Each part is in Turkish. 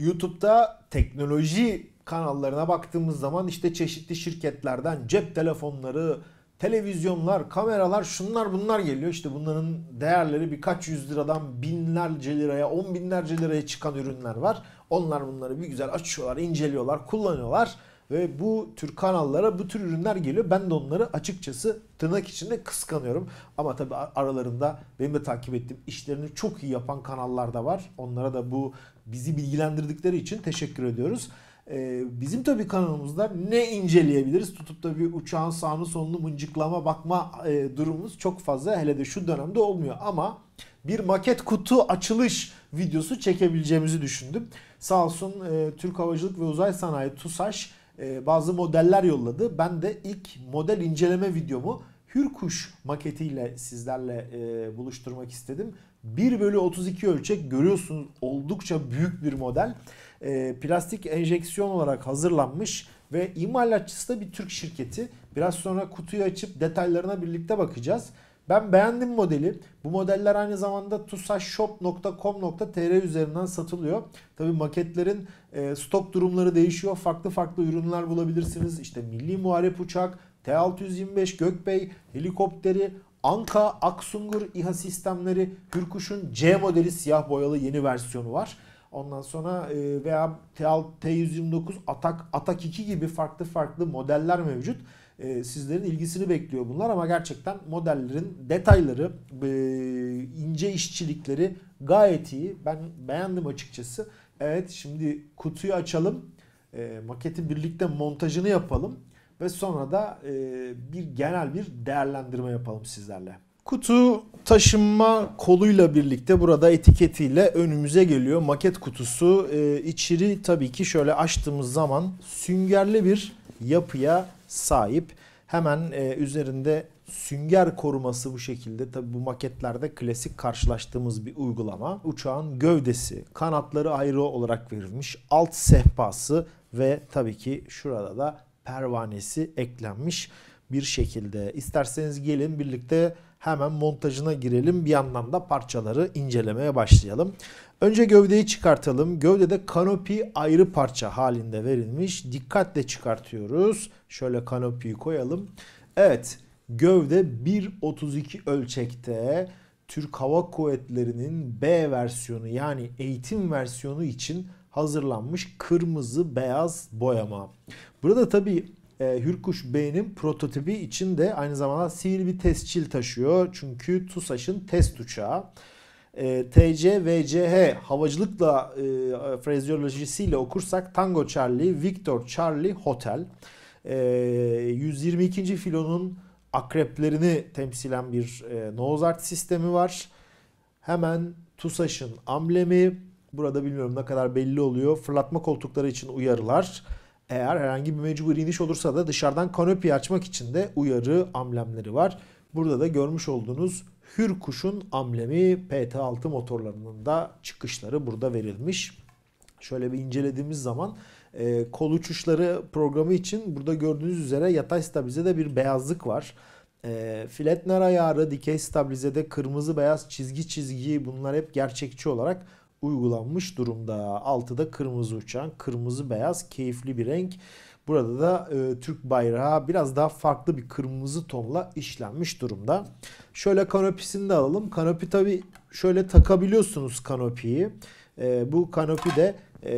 YouTube'da teknoloji kanallarına baktığımız zaman işte çeşitli şirketlerden cep telefonları, televizyonlar, kameralar şunlar bunlar geliyor. İşte bunların değerleri birkaç yüz liradan binlerce liraya, on binlerce liraya çıkan ürünler var. Onlar bunları bir güzel açıyorlar, inceliyorlar, kullanıyorlar. Ve bu tür kanallara bu tür ürünler geliyor. Ben de onları açıkçası tırnak içinde kıskanıyorum. Ama tabii aralarında benim de takip ettiğim işlerini çok iyi yapan kanallar da var. Onlara da bu bizi bilgilendirdikleri için teşekkür ediyoruz. Ee, bizim tabii kanalımızda ne inceleyebiliriz? Tutup da bir uçağın sağını solunu mıncıklama bakma e, durumumuz çok fazla hele de şu dönemde olmuyor. Ama bir maket kutu açılış videosu çekebileceğimizi düşündüm. Sağ olsun e, Türk Havacılık ve Uzay Sanayi TUSAŞ e, bazı modeller yolladı. Ben de ilk model inceleme videomu Hürkuş maketiyle sizlerle e, buluşturmak istedim. 1 bölü 32 ölçek görüyorsunuz oldukça büyük bir model. E, plastik enjeksiyon olarak hazırlanmış ve imalatçısı da bir Türk şirketi. Biraz sonra kutuyu açıp detaylarına birlikte bakacağız. Ben beğendim modeli. Bu modeller aynı zamanda tusashop.com.tr üzerinden satılıyor. tabi maketlerin e, stok durumları değişiyor. Farklı farklı ürünler bulabilirsiniz. İşte milli muharep uçak, T-625 Gökbey helikopteri, Anka, Aksungur İHA sistemleri, Hürkuş'un C modeli siyah boyalı yeni versiyonu var. Ondan sonra e, veya T129 Atak Atak 2 gibi farklı farklı modeller mevcut. E, sizlerin ilgisini bekliyor bunlar ama gerçekten modellerin detayları, e, ince işçilikleri gayet iyi. Ben beğendim açıkçası. Evet şimdi kutuyu açalım. Maketi birlikte montajını yapalım ve sonra da e, bir genel bir değerlendirme yapalım sizlerle. Kutu taşınma koluyla birlikte burada etiketiyle önümüze geliyor. Maket kutusu e, içeri tabii ki şöyle açtığımız zaman süngerli bir yapıya sahip. Hemen e, üzerinde sünger koruması bu şekilde. Tabii bu maketlerde klasik karşılaştığımız bir uygulama. Uçağın gövdesi, kanatları ayrı olarak verilmiş, alt sehpası ve tabii ki şurada da pervanesi eklenmiş bir şekilde. İsterseniz gelin birlikte hemen montajına girelim. Bir yandan da parçaları incelemeye başlayalım. Önce gövdeyi çıkartalım. Gövdede kanopi ayrı parça halinde verilmiş. Dikkatle çıkartıyoruz. Şöyle kanopiyi koyalım. Evet gövde 1.32 ölçekte Türk Hava Kuvvetleri'nin B versiyonu yani eğitim versiyonu için hazırlanmış kırmızı beyaz boyama. Burada tabii e, Hürkuş Bey'in prototipi için de aynı zamanda sihirli bir tescil taşıyor. Çünkü TUSAŞ'ın test uçağı. E, TC, havacılıkla e, frazeolojisiyle okursak Tango Charlie, Victor Charlie Hotel. E, 122. filonun akreplerini temsilen bir e, Nozart sistemi var. Hemen TUSAŞ'ın amblemi, Burada bilmiyorum ne kadar belli oluyor. Fırlatma koltukları için uyarılar. Eğer herhangi bir mecbur iniş olursa da dışarıdan kanepi açmak için de uyarı amblemleri var. Burada da görmüş olduğunuz hür kuşun amblemi PT6 motorlarının da çıkışları burada verilmiş. Şöyle bir incelediğimiz zaman e, kol uçuşları programı için burada gördüğünüz üzere yatay stabilizede bir beyazlık var. E, Fletner ayarı, dikey stabilizede kırmızı beyaz çizgi çizgi bunlar hep gerçekçi olarak uygulanmış durumda. altıda kırmızı uçan, kırmızı beyaz keyifli bir renk. Burada da e, Türk bayrağı biraz daha farklı bir kırmızı tonla işlenmiş durumda. Şöyle kanopisini de alalım. Kanopi tabi şöyle takabiliyorsunuz kanopiyi. E, bu kanopi de e,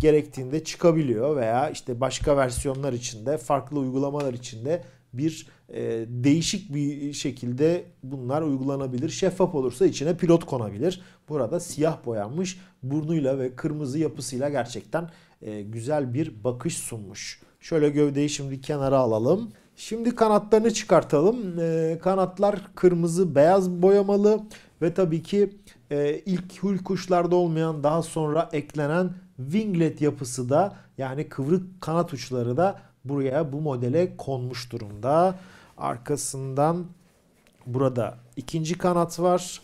gerektiğinde çıkabiliyor veya işte başka versiyonlar içinde farklı uygulamalar içinde bir e, değişik bir şekilde bunlar uygulanabilir. Şeffaf olursa içine pilot konabilir burada siyah boyanmış burnuyla ve kırmızı yapısıyla gerçekten e, güzel bir bakış sunmuş. Şöyle gövdeyi şimdi kenara alalım. Şimdi kanatlarını çıkartalım. E, kanatlar kırmızı beyaz boyamalı ve tabii ki e, ilk hül kuşlarda olmayan daha sonra eklenen winglet yapısı da yani kıvrık kanat uçları da buraya bu modele konmuş durumda. Arkasından burada ikinci kanat var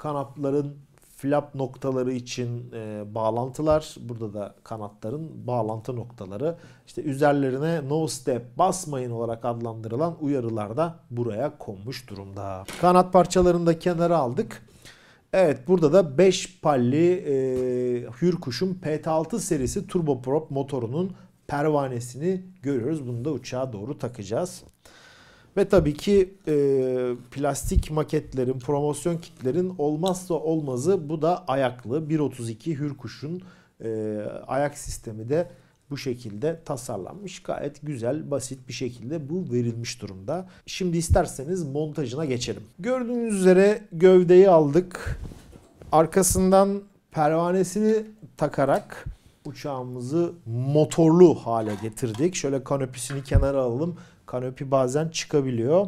kanatların flap noktaları için e, bağlantılar. Burada da kanatların bağlantı noktaları. İşte üzerlerine no step basmayın olarak adlandırılan uyarılar da buraya konmuş durumda. Kanat parçalarını da kenara aldık. Evet burada da 5 palli e, Hürkuş'un PT6 serisi turboprop motorunun pervanesini görüyoruz. Bunu da uçağa doğru takacağız. Ve tabii ki e, plastik maketlerin, promosyon kitlerin olmazsa olmazı bu da ayaklı. 1.32 Hürkuş'un e, ayak sistemi de bu şekilde tasarlanmış. Gayet güzel, basit bir şekilde bu verilmiş durumda. Şimdi isterseniz montajına geçelim. Gördüğünüz üzere gövdeyi aldık. Arkasından pervanesini takarak uçağımızı motorlu hale getirdik. Şöyle kanopisini kenara alalım Kanopi bazen çıkabiliyor.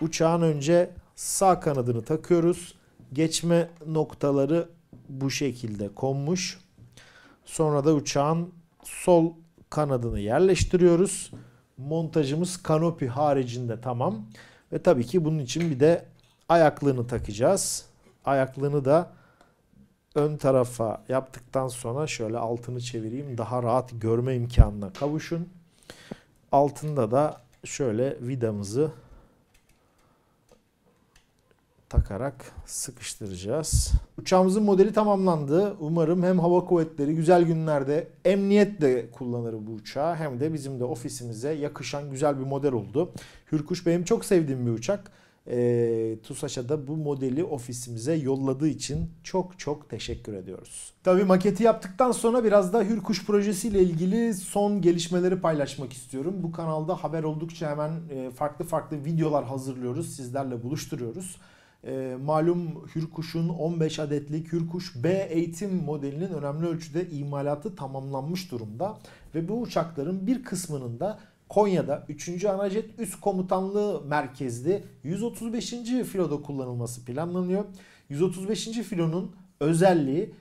Uçağın önce sağ kanadını takıyoruz. Geçme noktaları bu şekilde konmuş. Sonra da uçağın sol kanadını yerleştiriyoruz. Montajımız kanopi haricinde tamam. Ve tabii ki bunun için bir de ayaklığını takacağız. Ayaklığını da ön tarafa yaptıktan sonra şöyle altını çevireyim. Daha rahat görme imkanına kavuşun. Altında da şöyle vidamızı takarak sıkıştıracağız. Uçağımızın modeli tamamlandı. Umarım hem hava kuvvetleri güzel günlerde emniyetle kullanır bu uçağı hem de bizim de ofisimize yakışan güzel bir model oldu. Hürkuş benim çok sevdiğim bir uçak e, TUSAŞ'a da bu modeli ofisimize yolladığı için çok çok teşekkür ediyoruz. Tabi maketi yaptıktan sonra biraz da Hürkuş projesi ile ilgili son gelişmeleri paylaşmak istiyorum. Bu kanalda haber oldukça hemen e, farklı farklı videolar hazırlıyoruz, sizlerle buluşturuyoruz. E, malum Hürkuş'un 15 adetlik Hürkuş B eğitim modelinin önemli ölçüde imalatı tamamlanmış durumda ve bu uçakların bir kısmının da Konya'da 3. Anajet Üst Komutanlığı Merkezli 135. filoda kullanılması planlanıyor. 135. filonun özelliği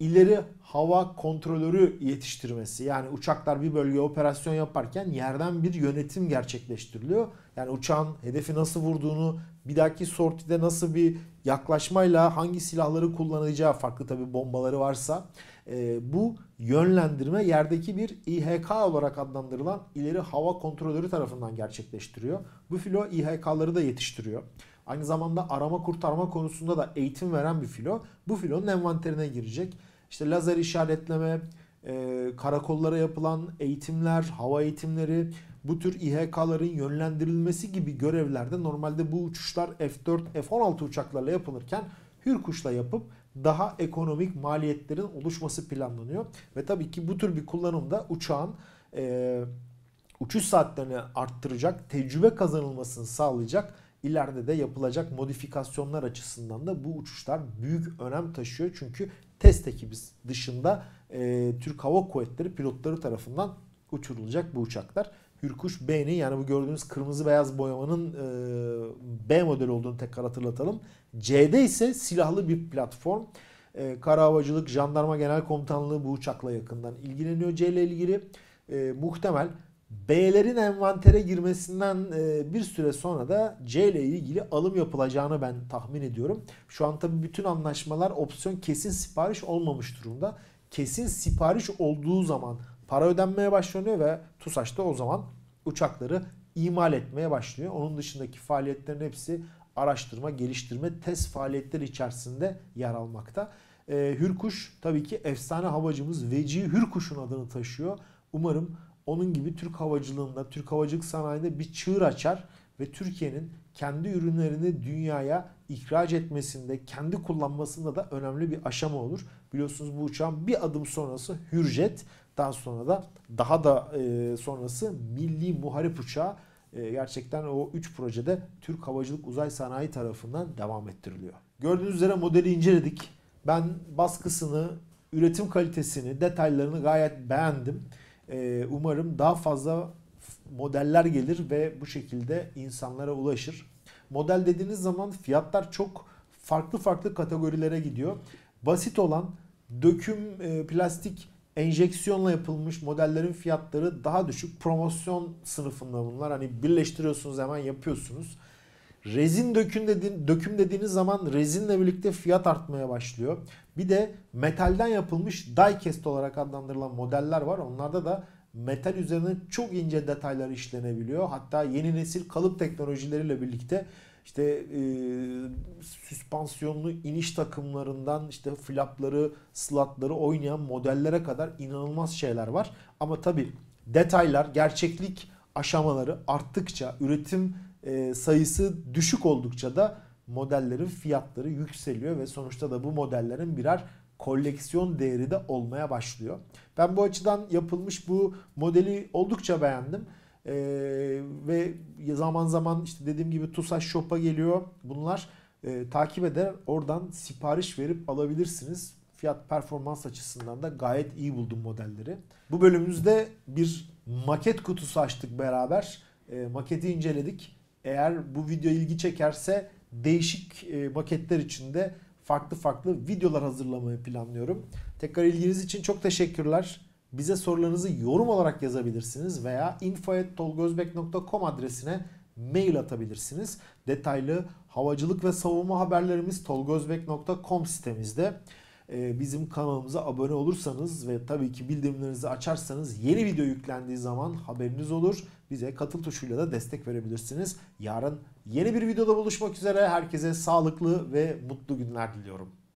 ileri hava kontrolörü yetiştirmesi. Yani uçaklar bir bölgeye operasyon yaparken yerden bir yönetim gerçekleştiriliyor yani uçağın hedefi nasıl vurduğunu, bir dahaki sortide nasıl bir yaklaşmayla hangi silahları kullanacağı farklı tabi bombaları varsa e, bu yönlendirme yerdeki bir İHK olarak adlandırılan ileri hava kontrolörü tarafından gerçekleştiriyor. Bu filo İHK'ları da yetiştiriyor. Aynı zamanda arama kurtarma konusunda da eğitim veren bir filo. Bu filonun envanterine girecek. İşte lazer işaretleme, e, karakollara yapılan eğitimler, hava eğitimleri, bu tür İHK'ların yönlendirilmesi gibi görevlerde normalde bu uçuşlar F4, F16 uçaklarla yapılırken Hürkuş'la yapıp daha ekonomik maliyetlerin oluşması planlanıyor. Ve tabii ki bu tür bir kullanımda uçağın e, uçuş saatlerini arttıracak, tecrübe kazanılmasını sağlayacak ileride de yapılacak modifikasyonlar açısından da bu uçuşlar büyük önem taşıyor. Çünkü test ekibi dışında e, Türk Hava Kuvvetleri pilotları tarafından uçurulacak bu uçaklar. Hürkuş B'nin yani bu gördüğünüz kırmızı beyaz boyamanın e, B modeli olduğunu tekrar hatırlatalım. C'de ise silahlı bir platform. E, Kara Havacılık Jandarma Genel Komutanlığı bu uçakla yakından ilgileniyor C ile ilgili. E, muhtemel B'lerin envantere girmesinden e, bir süre sonra da C ile ilgili alım yapılacağını ben tahmin ediyorum. Şu an tabii bütün anlaşmalar opsiyon kesin sipariş olmamış durumda. Kesin sipariş olduğu zaman para ödenmeye başlanıyor ve TUSAŞ da o zaman uçakları imal etmeye başlıyor. Onun dışındaki faaliyetlerin hepsi araştırma, geliştirme, test faaliyetleri içerisinde yer almakta. E, Hürkuş tabii ki efsane havacımız Veci Hürkuş'un adını taşıyor. Umarım onun gibi Türk havacılığında, Türk havacılık sanayinde bir çığır açar ve Türkiye'nin kendi ürünlerini dünyaya ihraç etmesinde, kendi kullanmasında da önemli bir aşama olur. Biliyorsunuz bu uçağın bir adım sonrası Hürjet, daha sonra da daha da e, sonrası Milli Muharip uçağı e, gerçekten o 3 projede Türk Havacılık Uzay Sanayi tarafından devam ettiriliyor. Gördüğünüz üzere modeli inceledik. Ben baskısını, üretim kalitesini, detaylarını gayet beğendim. Ee, umarım daha fazla modeller gelir ve bu şekilde insanlara ulaşır. Model dediğiniz zaman fiyatlar çok farklı farklı kategorilere gidiyor. Basit olan döküm e, plastik enjeksiyonla yapılmış modellerin fiyatları daha düşük. Promosyon sınıfında bunlar. Hani birleştiriyorsunuz hemen yapıyorsunuz. Rezin döküm, dedi, döküm dediğiniz zaman rezinle birlikte fiyat artmaya başlıyor. Bir de metalden yapılmış diecast olarak adlandırılan modeller var. Onlarda da metal üzerine çok ince detaylar işlenebiliyor. Hatta yeni nesil kalıp teknolojileriyle birlikte işte e, süspansiyonlu iniş takımlarından işte flapları, slatları oynayan modellere kadar inanılmaz şeyler var. Ama tabi detaylar, gerçeklik aşamaları arttıkça, üretim e, sayısı düşük oldukça da modellerin fiyatları yükseliyor ve sonuçta da bu modellerin birer koleksiyon değeri de olmaya başlıyor. Ben bu açıdan yapılmış bu modeli oldukça beğendim. Ee, ve zaman zaman işte dediğim gibi TUSAŞ Shop'a geliyor. Bunlar e, takip eder. Oradan sipariş verip alabilirsiniz. Fiyat performans açısından da gayet iyi buldum modelleri. Bu bölümümüzde bir maket kutusu açtık beraber. E, maketi inceledik. Eğer bu video ilgi çekerse değişik e, maketler içinde farklı farklı videolar hazırlamayı planlıyorum. Tekrar ilginiz için çok teşekkürler. Bize sorularınızı yorum olarak yazabilirsiniz veya info.tolgozbek.com adresine mail atabilirsiniz. Detaylı havacılık ve savunma haberlerimiz tolgozbek.com sitemizde. Ee, bizim kanalımıza abone olursanız ve tabii ki bildirimlerinizi açarsanız yeni video yüklendiği zaman haberiniz olur. Bize katıl tuşuyla da destek verebilirsiniz. Yarın yeni bir videoda buluşmak üzere. Herkese sağlıklı ve mutlu günler diliyorum.